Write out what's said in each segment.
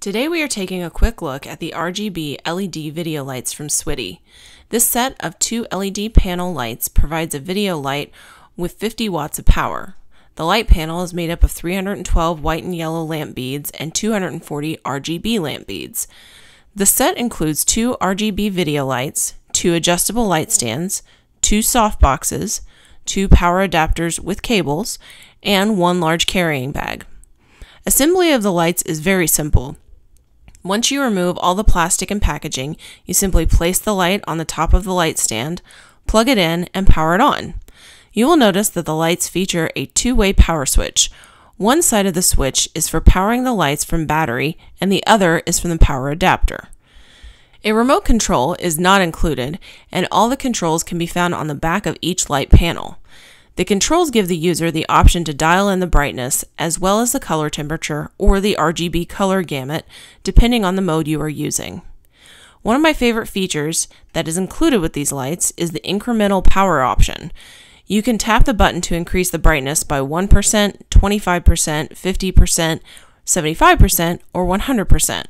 Today we are taking a quick look at the RGB LED video lights from Swiddy. This set of two LED panel lights provides a video light with 50 watts of power. The light panel is made up of 312 white and yellow lamp beads and 240 RGB lamp beads. The set includes two RGB video lights, two adjustable light stands, two soft boxes, two power adapters with cables, and one large carrying bag. Assembly of the lights is very simple. Once you remove all the plastic and packaging, you simply place the light on the top of the light stand, plug it in, and power it on. You will notice that the lights feature a two-way power switch. One side of the switch is for powering the lights from battery and the other is from the power adapter. A remote control is not included and all the controls can be found on the back of each light panel. The controls give the user the option to dial in the brightness as well as the color temperature or the RGB color gamut depending on the mode you are using. One of my favorite features that is included with these lights is the incremental power option. You can tap the button to increase the brightness by 1%, 25%, 50%, 75%, or 100%.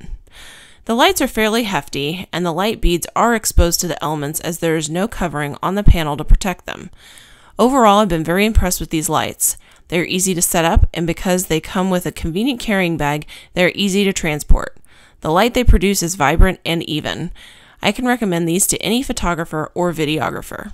The lights are fairly hefty, and the light beads are exposed to the elements as there is no covering on the panel to protect them. Overall, I've been very impressed with these lights. They're easy to set up, and because they come with a convenient carrying bag, they're easy to transport. The light they produce is vibrant and even. I can recommend these to any photographer or videographer.